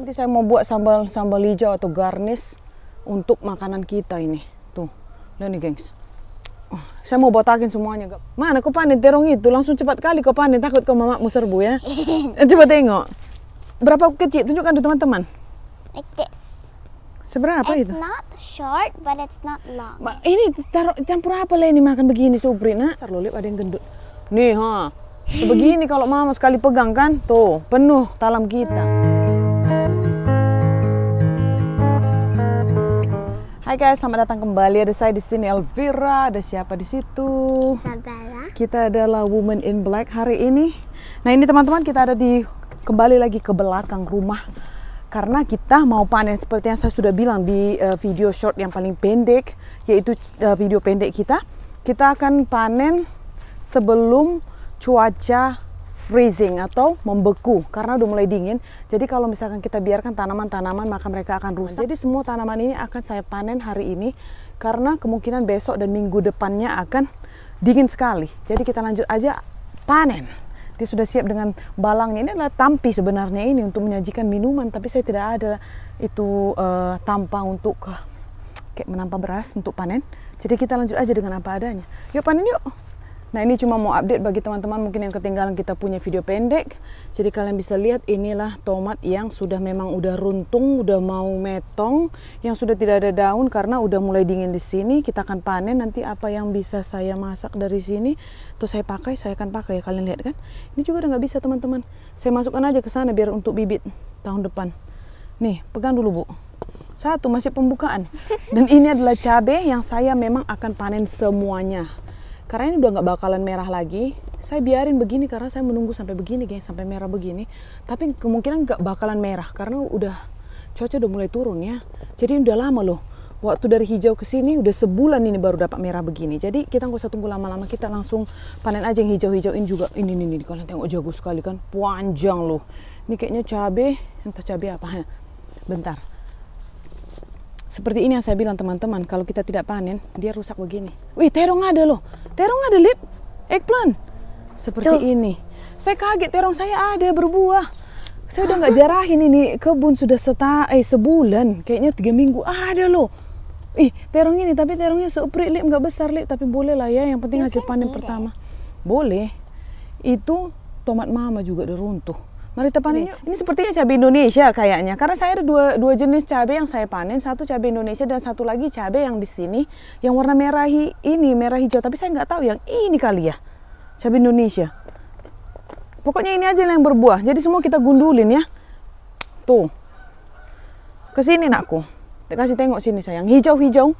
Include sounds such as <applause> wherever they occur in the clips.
Nanti saya mau buat sambal sambal hijau atau garnish untuk makanan kita ini. Tuh, lihat nih gengs. Oh, saya mau botakin semuanya. Mana kau panen terong itu? Langsung cepat kali kau panen, takut kau mamamu serbu ya. <laughs> Eh, coba tengok. Berapa kecil? Tunjukkan tuh teman-teman. Like this. Seberapa it's itu? It's not short, but it's not long. Ma, ini taruh campur apa lah ini makan begini subri nak? besar lolip ada yang gendut. Nih ha. Begini kalau mama sekali pegang kan, tuh penuh talam kita. Hai guys, selamat datang kembali. Ada saya di sini Elvira, ada siapa di situ? Isabella. Kita adalah Woman in Black hari ini. Nah, ini teman-teman kita ada di kembali lagi ke belakang rumah karena kita mau panen seperti yang saya sudah bilang di uh, video short yang paling pendek yaitu uh, video pendek kita. Kita akan panen sebelum cuaca freezing atau membeku karena udah mulai dingin. Jadi kalau misalkan kita biarkan tanaman-tanaman maka mereka akan rusak. Jadi semua tanaman ini akan saya panen hari ini karena kemungkinan besok dan minggu depannya akan dingin sekali. Jadi kita lanjut aja panen. Dia sudah siap dengan balangnya. Ini adalah tampi sebenarnya ini untuk menyajikan minuman, tapi saya tidak ada itu uh, eh, tampang untuk uh, kayak menampah beras untuk panen. Jadi kita lanjut aja dengan apa adanya. Yuk panen yuk. Nah ini cuma mau update bagi teman-teman mungkin yang ketinggalan kita punya video pendek. Jadi kalian bisa lihat inilah tomat yang sudah memang udah runtung, udah mau metong, yang sudah tidak ada daun karena udah mulai dingin di sini. Kita akan panen nanti apa yang bisa saya masak dari sini, terus saya pakai, saya akan pakai. Kalian lihat kan? Ini juga udah nggak bisa teman-teman. Saya masukkan aja ke sana biar untuk bibit tahun depan. Nih pegang dulu bu. Satu masih pembukaan. Dan ini adalah cabai yang saya memang akan panen semuanya karena ini udah nggak bakalan merah lagi saya biarin begini karena saya menunggu sampai begini guys sampai merah begini tapi kemungkinan nggak bakalan merah karena udah cuaca udah mulai turun ya jadi udah lama loh waktu dari hijau ke sini udah sebulan ini baru dapat merah begini jadi kita nggak usah tunggu lama-lama kita langsung panen aja yang hijau-hijauin juga ini ini ini kalian tengok jago sekali kan panjang loh ini kayaknya cabe entah cabe apa <laughs> bentar seperti ini yang saya bilang teman-teman, kalau kita tidak panen, dia rusak begini. Wih, terong ada loh. Terong ada, Lip. Eggplant. Seperti Tuh. ini. Saya kaget terong saya ada berbuah. Saya udah <gasps> nggak jarahin ini kebun sudah seta eh sebulan, kayaknya tiga minggu ada loh. Ih, terong ini tapi terongnya seupri lip nggak besar lip tapi boleh lah ya. Yang penting ya, hasil panen pertama. Boleh. Itu tomat mama juga udah runtuh Marita panennya ini, ini sepertinya cabai Indonesia kayaknya karena saya ada dua, dua jenis cabai yang saya panen satu cabai Indonesia dan satu lagi cabai yang di sini yang warna merah ini merah hijau tapi saya nggak tahu yang ini kali ya cabai Indonesia pokoknya ini aja yang berbuah jadi semua kita gundulin ya tuh kesini nakku kasih tengok sini sayang hijau-hijau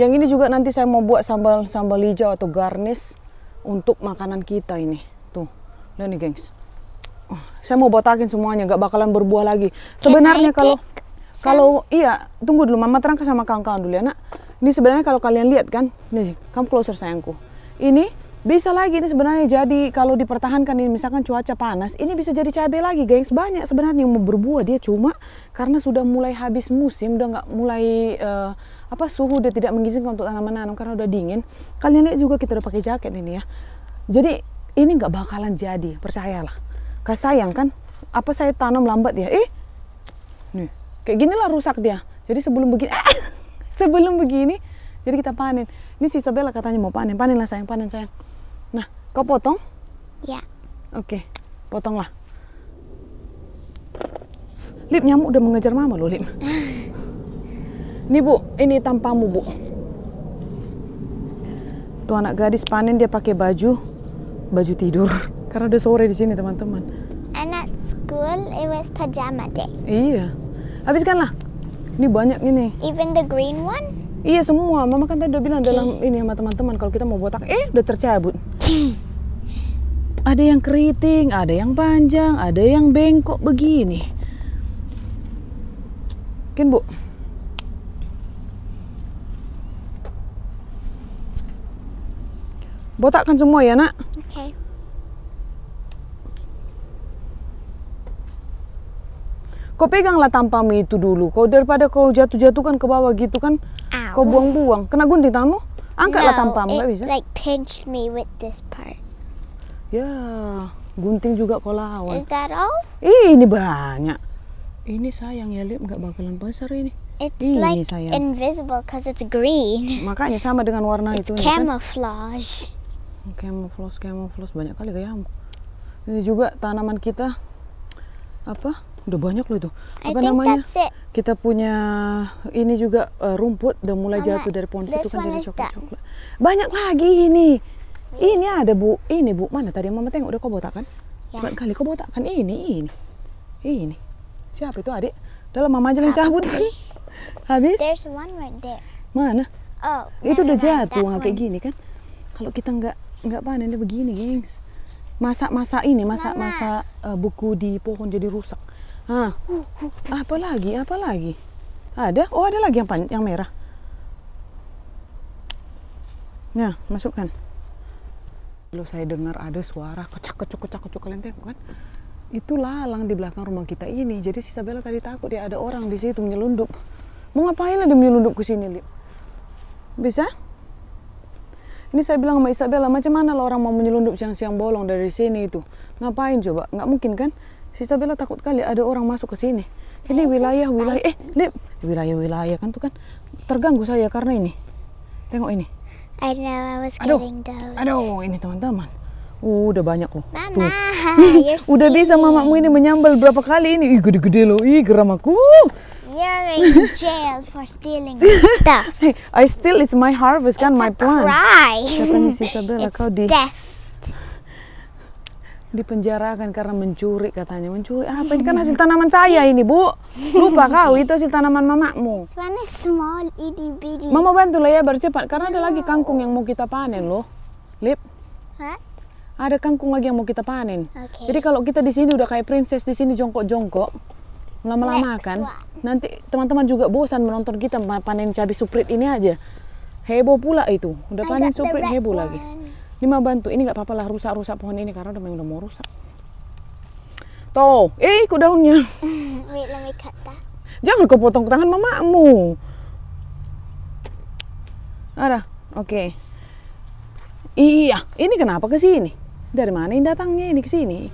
yang ini juga nanti saya mau buat sambal sambal hijau atau garnish untuk makanan kita ini tuh lihat nih gengs saya mau botakin semuanya, nggak bakalan berbuah lagi. Sebenarnya kalau kan? kalau iya, tunggu dulu Mama terangkan sama kawan-kawan dulu ya, Nak. Ini sebenarnya kalau kalian lihat kan, nih, kamu closer sayangku. Ini bisa lagi ini sebenarnya jadi kalau dipertahankan ini misalkan cuaca panas, ini bisa jadi cabai lagi, guys Banyak sebenarnya yang mau berbuah dia cuma karena sudah mulai habis musim, udah nggak mulai uh, apa suhu dia tidak mengizinkan untuk tanaman nanam karena udah dingin. Kalian lihat juga kita udah pakai jaket ini ya. Jadi ini nggak bakalan jadi, percayalah gak sayang kan apa saya tanam lambat ya eh nih kayak gini lah rusak dia jadi sebelum begini eh, <laughs> sebelum begini jadi kita panen ini si Isabella katanya mau panen panen lah sayang panen sayang nah kau potong ya oke potonglah Lip nyamuk udah mengejar mama loh Lip ini <laughs> bu ini tampamu bu tuh anak gadis panen dia pakai baju baju tidur karena udah sore di sini teman-teman. And at school it was pajama day. Iya. Habiskanlah. Ini banyak ini. Even the green one? Iya semua. Mama kan tadi udah bilang okay. dalam ini sama teman-teman kalau kita mau botak, eh udah tercabut. Ada yang keriting, ada yang panjang, ada yang bengkok begini. Mungkin Bu, botakkan semua ya nak. Oke. Okay. Kau peganglah tampamu itu dulu. Kau daripada kau jatuh jatuhkan ke bawah gitu kan. Ow. Kau buang-buang. Kena gunting tamu? Angkatlah no, tampamu. It bisa. like pinch me with this part. Ya, gunting juga kau lawan. Is that all? Ih, eh, ini banyak. Ini sayang ya, Lip. Nggak bakalan besar ini. It's ini like sayang. invisible because it's green. Makanya sama dengan warna it's itu. It's kan? camouflage. Kan? Camouflage, camouflage. Banyak kali gayamu. Ini juga tanaman kita. Apa? udah banyak loh itu apa namanya kita punya eh, ini juga uh, rumput udah mulai Mama, jatuh dari pohon situ kan jadi coklat coklat banyak lagi ini hmm. ini ada bu ini bu mana tadi mama tengok udah kau botak kan ya. cepat kali kau botak kan ini ini ini siapa itu adik dalam mama jalan yang cabut sih <laughs> habis there's one right there mana oh itu udah jatuh nggak kayak gini kan kalau kita nggak nggak panen dia begini gengs masak masa ini masak-masak uh, buku di pohon jadi rusak Ha. Apa lagi? Apa lagi? Ada? Oh, ada lagi yang pan yang merah. Nah, masukkan. Lalu saya dengar ada suara kecak kecuk kecak kecuk kalian tengok kan? Itu lalang di belakang rumah kita ini. Jadi si Sabella tadi takut dia ada orang di situ menyelundup. Mau ngapain lah dia menyelundup ke sini, Lip? Bisa? Ini saya bilang sama Isabella, macam mana lah orang mau menyelundup siang-siang bolong dari sini itu? Ngapain coba? Nggak mungkin kan? si Sabella takut kali ada orang masuk ke sini ini iya, wilayah wilayah eh lip wilayah wilayah kan tuh kan terganggu saya karena ini tengok ini I know I was aduh those. aduh ini teman-teman Uh, udah banyak loh. Mama, Tuh. <laughs> Ya udah bisa mamamu ini menyambal berapa kali ini? Ih, gede-gede loh. Ih, geram aku. You're in jail for stealing <laughs> stuff. I steal is my harvest kan, It's kan, my plan. Cry. Siapa si Sabella, kau di... Death dipenjarakan karena mencuri katanya mencuri apa ini kan hasil tanaman saya ini bu lupa kau itu hasil tanaman mamamu mama bantu lah ya bercepat karena ada lagi kangkung yang mau kita panen loh lip What? ada kangkung lagi yang mau kita panen okay. jadi kalau kita di sini udah kayak princess di sini jongkok-jongkok lama-lama kan nanti teman-teman juga bosan menonton kita panen cabai suprit ini aja heboh pula itu udah panen suprit heboh one. lagi ini mau bantu ini nggak apa-apa lah rusak-rusak pohon ini karena udah udah mau rusak tuh eh ikut daunnya jangan kau potong tangan mamamu ada oke okay. iya ini kenapa ke sini dari mana ini datangnya ini ke sini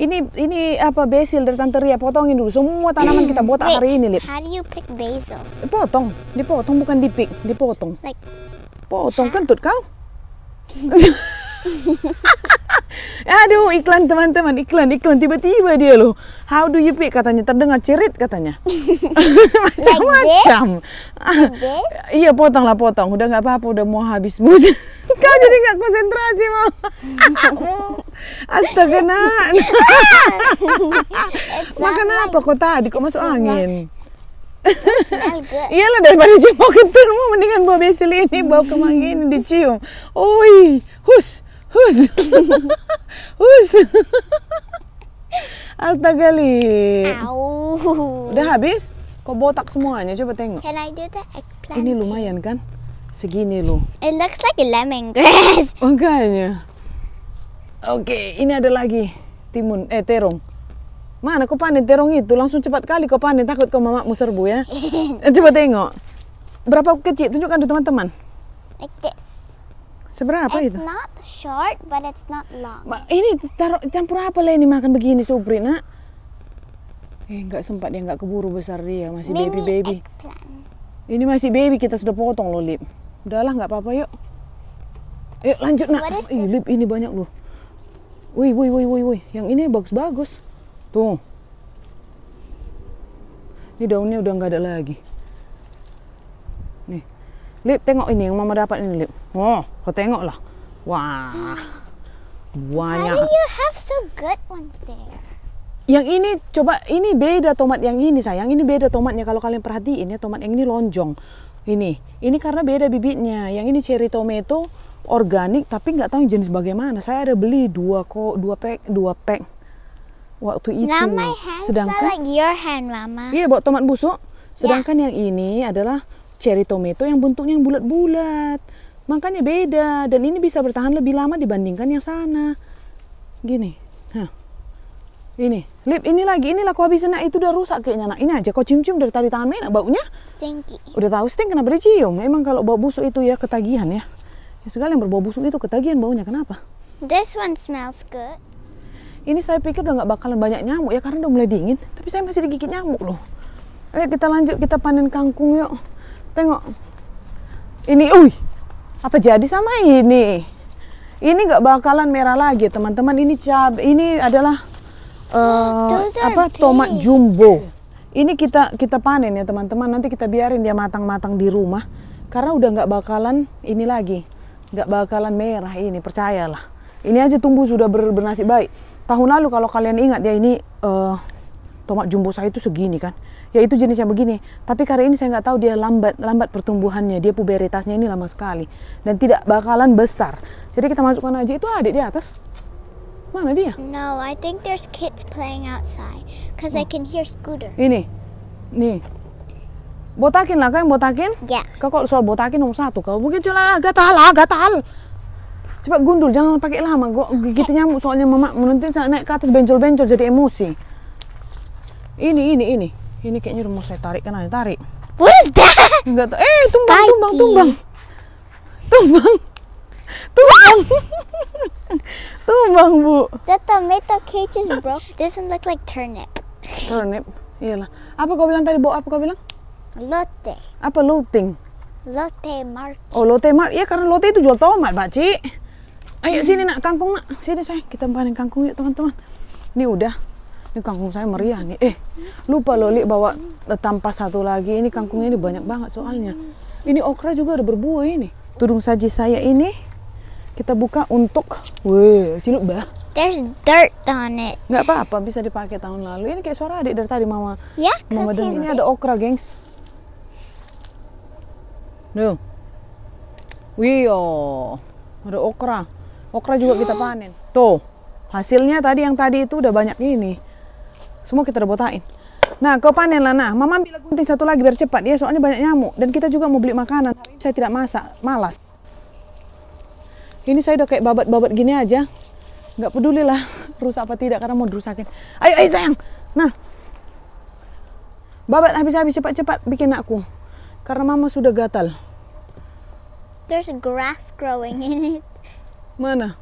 ini ini apa basil dari Tante Ria potongin dulu semua tanaman kita buat hari ini Lip. How do you pick basil? Potong, dipotong bukan dipik, dipotong. Like potong how? kentut kau? <laughs> Aduh iklan teman-teman iklan iklan tiba-tiba dia loh How do you pick katanya terdengar cerit katanya <laughs> macam-macam <laughs> Iya potong lah potong udah nggak apa-apa udah mau habis musa Kau jadi nggak konsentrasi mau Astaga nak Makan apa kok tadi kok masuk angin Iyalah daripada jemokin mau mendingan bawa besil ini bawa kemangi ini dicium. Oi, hus, hus, <laughs> hus. <laughs> Alta kali. Udah habis? Kok botak semuanya? Coba tengok. Can I do the eggplant? Ini lumayan kan? Segini lo. It looks like a lemongrass. <laughs> Makanya. Oke, okay, ini ada lagi timun eh terong. Mana kau panen terong itu? Langsung cepat kali kau panen, takut kau mamamu serbu ya. Eh, Coba tengok. Berapa kecil? Tunjukkan tuh teman-teman. Like this. Seberapa it's itu? It's not short, but it's not long. Ini taruh campur apa lah ini makan begini Subri nak? Eh, nggak sempat dia nggak keburu besar dia masih baby baby. Ini masih baby kita sudah potong loh lip. Udahlah nggak apa-apa yuk. Yuk lanjut nak. Ih, lip ini banyak loh. Wih, wih, wih, wih, wih. Yang ini bagus-bagus. Tuh. Ini daunnya udah nggak ada lagi. Nih. Lip, tengok ini yang mama dapat ini, Lip. Oh, kau tengok lah. Wah. Banyak. How do you have so good ones there? Yang ini coba ini beda tomat yang ini sayang. Ini beda tomatnya kalau kalian perhatiin ya tomat yang ini lonjong. Ini, ini karena beda bibitnya. Yang ini cherry tomato organik tapi nggak tahu jenis bagaimana. Saya ada beli dua kok dua pack dua pack waktu itu. my hand Sedangkan like your hand, Mama. Iya, buat tomat busuk. Sedangkan yeah. yang ini adalah cherry tomato yang bentuknya yang bulat-bulat. Makanya beda dan ini bisa bertahan lebih lama dibandingkan yang sana. Gini. Hah. Ini, lip ini lagi, ini laku habis enak itu udah rusak kayaknya nak. Ini aja kau cium-cium dari tadi tangan main, baunya. Stinky. Udah tahu stinky kenapa dicium? Emang kalau bau busuk itu ya ketagihan ya. Ya segala yang berbau busuk itu ketagihan baunya kenapa? This one smells good ini saya pikir udah nggak bakalan banyak nyamuk ya karena udah mulai dingin tapi saya masih digigit nyamuk loh ayo kita lanjut kita panen kangkung yuk tengok ini ui, apa jadi sama ini ini nggak bakalan merah lagi teman-teman ini cab ini adalah uh, apa tomat jumbo ini kita kita panen ya teman-teman nanti kita biarin dia matang-matang di rumah karena udah nggak bakalan ini lagi nggak bakalan merah ini percayalah ini aja tumbuh sudah ber, bernasib baik tahun lalu kalau kalian ingat ya ini uh, tomat jumbo saya itu segini kan ya itu jenisnya begini tapi kali ini saya nggak tahu dia lambat lambat pertumbuhannya dia puberitasnya ini lama sekali dan tidak bakalan besar jadi kita masukkan aja itu adik di atas mana dia no I think there's kids playing outside cause oh. I can hear scooter ini nih botakin lah kau yang botakin ya yeah. kau kok soal botakin nomor satu kau mungkin celah gatal gatal Cepat gundul, jangan pakai lama. Gue gigitnya nyamuk soalnya mama nanti saya naik ke atas benjol-benjol jadi emosi. Ini, ini, ini. Ini kayaknya rumah saya tarik kan aja tarik. What is that? Enggak tahu. Eh, tumbang, tumbang, tumbang. Tumbang. Tumbang. <laughs> tumbang, Bu. The tomato cage is broke. This one look like turnip. turnip. Iyalah. Apa kau bilang tadi, Bu? Apa kau bilang? Lotte. Apa looting? Lotte Mart. Oh, Lotte Mart. Iya, karena Lotte itu jual tomat, Pak Cik. Ayo hmm. sini nak kangkung nak. Sini saya kita panen kangkung yuk teman-teman. Ini udah. Ini kangkung saya meriah nih. Eh, lupa Loli bawa tanpa satu lagi. Ini kangkungnya ini banyak banget soalnya. Ini okra juga ada berbuah ini. Tudung saji saya ini kita buka untuk weh, ciluk bah. There's dirt on it. Enggak apa-apa, bisa dipakai tahun lalu. Ini kayak suara adik dari tadi mama. Ya, yeah, mama dengar. Ini ada okra, gengs. Nuh. Wih, ada okra. Okra juga kita panen. Tuh, hasilnya tadi yang tadi itu udah banyak ini. Semua kita rebutain. Nah, kau panen lah. Nah, mama ambil gunting satu lagi biar cepat ya, soalnya banyak nyamuk. Dan kita juga mau beli makanan. Hari ini saya tidak masak, malas. Ini saya udah kayak babat-babat gini aja. Gak peduli lah <laughs> rusak apa tidak karena mau dirusakin. Ayo, ayo sayang. Nah, babat habis-habis cepat-cepat bikin aku. Karena mama sudah gatal. There's grass growing in it. Mana?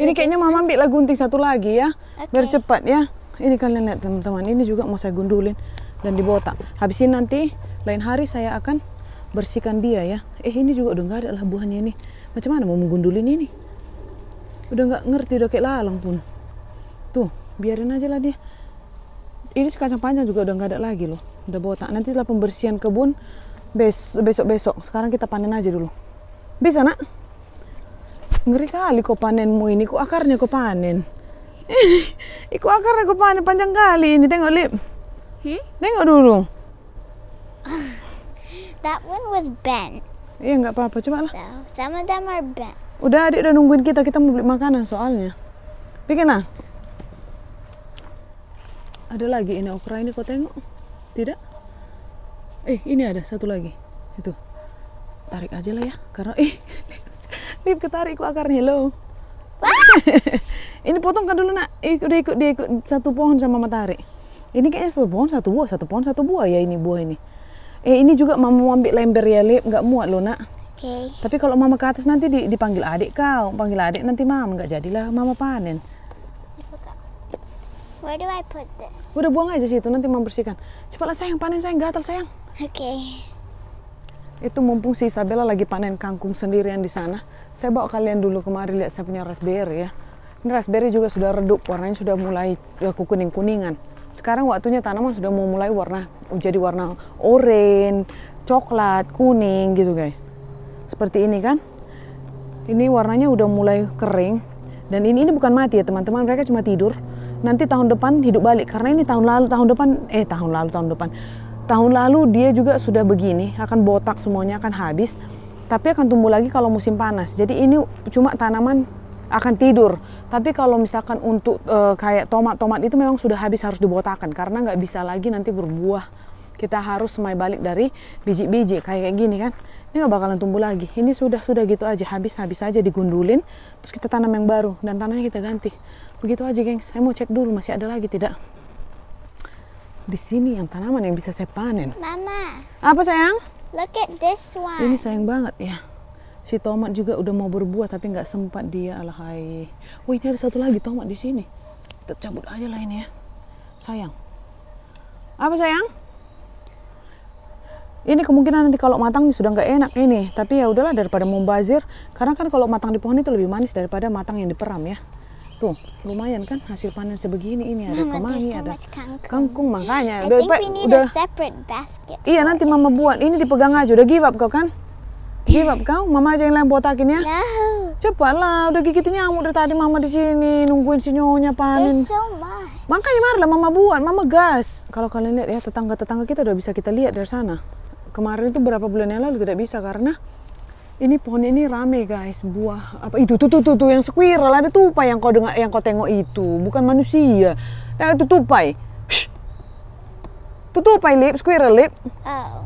Ini kayaknya Mama ambil lagu gunting satu lagi ya. Okay. Biar cepat ya. Ini kalian lihat teman-teman, ini juga mau saya gundulin dan dibotak. Habis ini nanti lain hari saya akan bersihkan dia ya. Eh ini juga udah nggak ada lah buahnya ini. Macam mana mau menggundulin ini? Udah nggak ngerti udah kayak lalang pun. Tuh biarin aja lah dia. Ini sekacang panjang juga udah nggak ada lagi loh. Udah botak. Nanti setelah pembersihan kebun besok besok. Sekarang kita panen aja dulu. Bisa nak? ngeri kali kau panenmu ini kok akarnya kau panen <laughs> Iku akarnya kau panen panjang kali ini tengok lip hmm? tengok dulu <laughs> that one was bent iya nggak apa-apa coba lah so, some of them are bent udah adik udah nungguin kita kita mau beli makanan soalnya bikin lah ada lagi ini okra ini kau tengok tidak eh ini ada satu lagi itu tarik aja lah ya karena eh Lip ketarik ke akarnya, hello. <laughs> ini potongkan dulu nak, ikut dia ikut dia ikut satu pohon sama matahari. Ini kayaknya satu pohon satu buah, satu pohon satu buah ya ini buah ini. Eh ini juga mama mau ambil lember ya Lip, nggak muat lo nak. Okay. Tapi kalau mama ke atas nanti dipanggil adik kau, panggil adik nanti mama nggak jadilah mama panen. Where do I put this? Udah buang aja situ nanti mama bersihkan. Cepatlah sayang panen sayang gatal sayang. Oke. Okay. Itu mumpung si Isabella lagi panen kangkung sendirian di sana. Saya bawa kalian dulu kemari lihat saya punya raspberry ya. Ini raspberry juga sudah redup, warnanya sudah mulai ya, kuning-kuningan. Sekarang waktunya tanaman sudah mau mulai warna jadi warna oranye, coklat, kuning gitu guys. Seperti ini kan. Ini warnanya udah mulai kering dan ini ini bukan mati ya teman-teman, mereka cuma tidur. Nanti tahun depan hidup balik karena ini tahun lalu tahun depan eh tahun lalu tahun depan tahun lalu dia juga sudah begini, akan botak semuanya akan habis tapi akan tumbuh lagi kalau musim panas. Jadi ini cuma tanaman akan tidur. Tapi kalau misalkan untuk e, kayak tomat-tomat itu memang sudah habis harus dibotakan karena nggak bisa lagi nanti berbuah. Kita harus semai balik dari biji-biji kayak gini kan. Ini nggak bakalan tumbuh lagi. Ini sudah sudah gitu aja habis-habis aja digundulin. Terus kita tanam yang baru dan tanahnya kita ganti. Begitu aja, gengs. Saya mau cek dulu masih ada lagi tidak. Di sini yang tanaman yang bisa saya panen. Mama. Apa sayang? Look at this one. Ini sayang banget ya. Si tomat juga udah mau berbuah tapi nggak sempat dia alahai. Wah ini ada satu lagi tomat di sini. Kita cabut aja lah ini ya. Sayang. Apa sayang? Ini kemungkinan nanti kalau matang sudah nggak enak ini. Tapi ya udahlah daripada membazir. Karena kan kalau matang di pohon itu lebih manis daripada matang yang diperam ya. Tuh, lumayan kan hasil panen sebegini ini ada kemangi, ada kangkung. makanya. I udah, think udah, Iya, nanti mama buat. Ini dipegang aja. Udah give up kau kan? Give up kau? Mama aja yang lain botakin ya. No. Cepatlah, udah gigitin nyamuk udah tadi mama di sini nungguin si nyonya panen. There's so much. Makanya marilah mama buat, mama gas. Kalau kalian lihat ya tetangga-tetangga kita udah bisa kita lihat dari sana. Kemarin itu berapa bulan yang lalu tidak bisa karena ini pohon ini rame guys buah apa itu tuh tuh tuh, tuh yang squirrel ada tupai yang kau dengar yang kau tengok itu bukan manusia tengok itu tupai Shh. tuh tupai lip squirrel lip oh.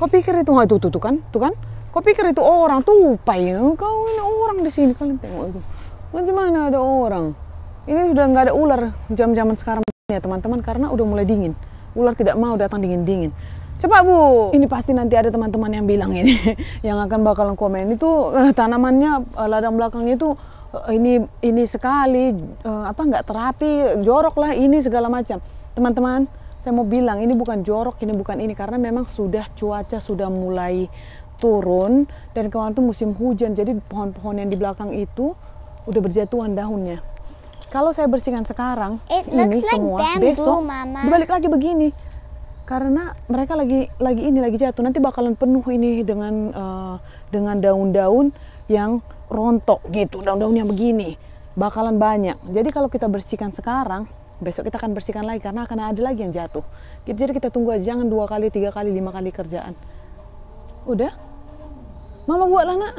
kau pikir itu nggak oh, tuh tuh tuh kan tuh kan kau pikir itu orang tupai ya? kau ini orang di sini kalian tengok itu macam mana ada orang ini sudah nggak ada ular jam-jaman sekarang ya teman-teman karena udah mulai dingin ular tidak mau datang dingin-dingin Coba Bu. Ini pasti nanti ada teman-teman yang bilang ini, <laughs> yang akan bakalan komen itu uh, tanamannya uh, ladang belakangnya itu uh, ini ini sekali uh, apa nggak terapi, jorok lah ini segala macam. Teman-teman, saya mau bilang ini bukan jorok, ini bukan ini karena memang sudah cuaca sudah mulai turun dan kemarin itu musim hujan jadi pohon-pohon yang di belakang itu udah berjatuhan daunnya. Kalau saya bersihkan sekarang, It ini looks like besok Mama. dibalik lagi begini karena mereka lagi lagi ini lagi jatuh nanti bakalan penuh ini dengan uh, dengan daun-daun yang rontok gitu daun-daun yang begini bakalan banyak jadi kalau kita bersihkan sekarang besok kita akan bersihkan lagi karena akan ada lagi yang jatuh gitu, jadi kita tunggu aja jangan dua kali tiga kali lima kali kerjaan udah mama buat lah nak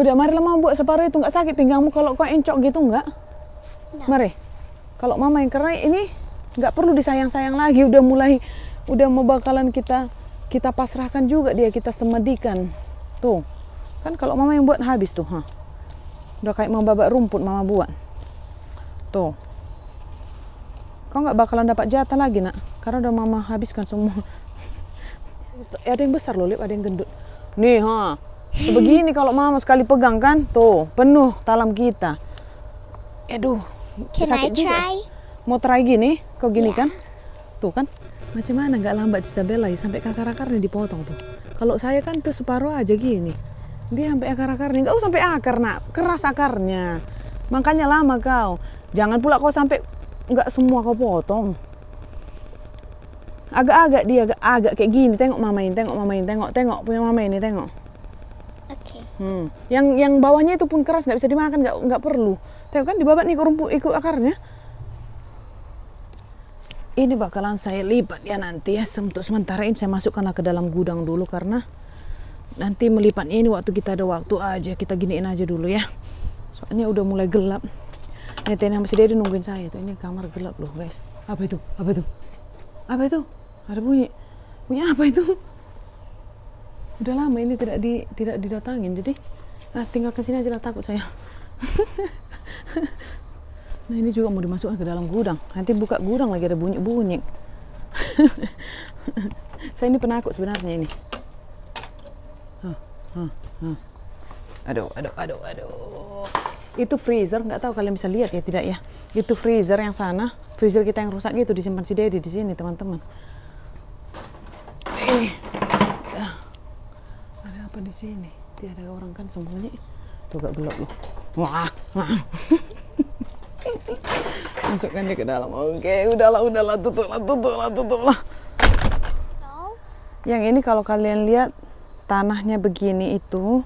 udah marilah mama buat separuh itu nggak sakit pinggangmu kalau kau encok gitu nggak mari kalau mama yang kerai ini nggak perlu disayang-sayang lagi udah mulai udah mau bakalan kita kita pasrahkan juga dia kita semedikan tuh kan kalau mama yang buat habis tuh ha udah kayak mau babak rumput mama buat tuh kau nggak bakalan dapat jatah lagi nak karena udah mama habiskan semua ya <laughs> ada yang besar loh lip ada yang gendut nih ha huh? begini kalau mama sekali pegang kan tuh penuh talam kita aduh Can sakit I try? Juga mau try gini, kok gini kan? Tuh kan, macam mana nggak lambat Isabella ya, sampai akar-akarnya dipotong tuh. Kalau saya kan tuh separuh aja gini. Dia sampai akar-akarnya, nggak usah sampai akar nak, keras akarnya. Makanya lama kau. Jangan pula kau sampai nggak semua kau potong. Agak-agak dia agak, agak kayak gini. Tengok mama ini, tengok mama ini, tengok, tengok punya mama ini, tengok. Oke. Hmm. Yang yang bawahnya itu pun keras nggak bisa dimakan, nggak nggak perlu. Tengok kan dibabat nih ke rumput ikut akarnya ini bakalan saya lipat ya nanti ya untuk sementara ini saya masukkanlah ke dalam gudang dulu karena nanti melipatnya ini waktu kita ada waktu aja kita giniin aja dulu ya soalnya udah mulai gelap netain yang masih dia nungguin saya tuh ini kamar gelap loh guys apa itu apa itu apa itu ada bunyi bunyi apa itu udah lama ini tidak di tidak didatangin jadi ah, tinggal kesini aja lah takut saya <laughs> Nah ini juga mau dimasukkan ke dalam gudang. Nanti buka gudang lagi ada bunyi-bunyi. <laughs> Saya ini penakut sebenarnya ini. Huh, huh, huh. Aduh, aduh, aduh, Itu freezer, nggak tahu kalian bisa lihat ya tidak ya. Itu freezer yang sana, freezer kita yang rusak gitu disimpan si Dedi di sini teman-teman. Ini ya. ada apa di sini? Tidak ada orang kan sembunyi. Tuh gak gelap loh. Wah. <laughs> Masukkan dia ke dalam. Oke, okay, udahlah, udahlah, tutuplah, tutuplah, tutuplah. Yang ini kalau kalian lihat tanahnya begini itu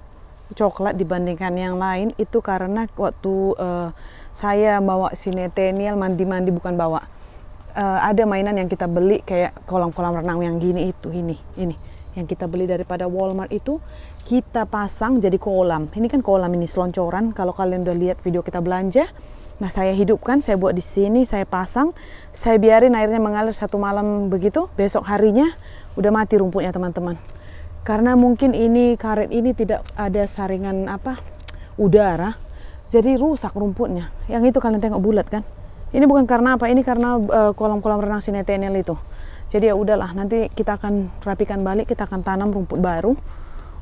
coklat dibandingkan yang lain itu karena waktu uh, saya bawa sinetenial mandi-mandi bukan bawa uh, ada mainan yang kita beli kayak kolam-kolam renang yang gini itu ini ini yang kita beli daripada Walmart itu kita pasang jadi kolam. Ini kan kolam ini seloncoran. Kalau kalian udah lihat video kita belanja, Nah saya hidupkan, saya buat di sini, saya pasang, saya biarin airnya mengalir satu malam begitu, besok harinya udah mati rumputnya teman-teman. Karena mungkin ini karet ini tidak ada saringan apa udara, jadi rusak rumputnya. Yang itu kalian tengok bulat kan? Ini bukan karena apa, ini karena eh, kolam-kolam uh, renang sinetenel itu. Jadi ya udahlah, nanti kita akan rapikan balik, kita akan tanam rumput baru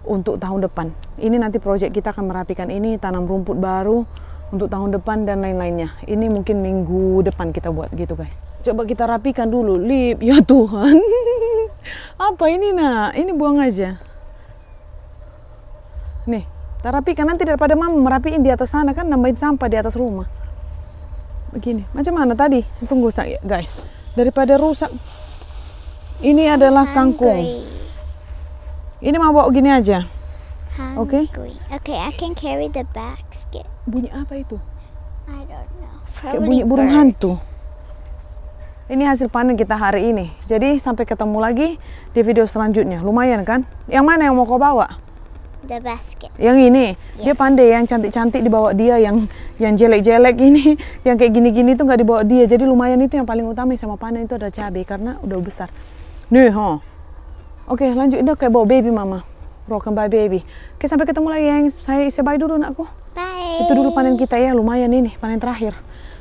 untuk tahun depan. Ini nanti proyek kita akan merapikan ini, tanam rumput baru, untuk tahun depan dan lain-lainnya. Ini mungkin minggu depan kita buat gitu guys. Coba kita rapikan dulu lip. Ya Tuhan. <laughs> Apa ini nak? Ini buang aja. Nih, kita rapikan nanti daripada mama merapiin di atas sana kan nambahin sampah di atas rumah. Begini. Macam mana tadi? Tunggu saya, guys. Daripada rusak. Ini adalah kangkung. Ini mau bawa gini aja. Oke? Okay? Okay, I can carry the basket. Bunyi apa itu? I don't know. Probably Kayak bunyi bird. burung hantu. Ini hasil panen kita hari ini. Jadi sampai ketemu lagi di video selanjutnya. Lumayan kan? Yang mana yang mau kau bawa? The basket. Yang ini. Yes. Dia pandai yang cantik-cantik dibawa dia, yang yang jelek-jelek <laughs> ini, yang kayak gini-gini itu nggak dibawa dia. Jadi lumayan itu yang paling utama sama panen itu ada cabai karena udah besar. Nih, ho. Oke, lanjut. Ini kayak bawa baby mama. Broken by Bye Baby. Oke, sampai ketemu lagi ya, yang saya isi bye dulu anakku. Bye. Itu dulu panen kita ya, lumayan ini panen terakhir.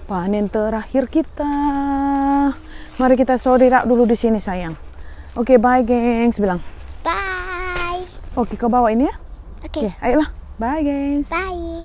Panen terakhir kita. Mari kita rak dulu di sini sayang. Oke, bye gengs bilang. Bye. Oke, kau bawa ini ya. Oke. Okay. lah, ayolah. Bye gengs. Bye.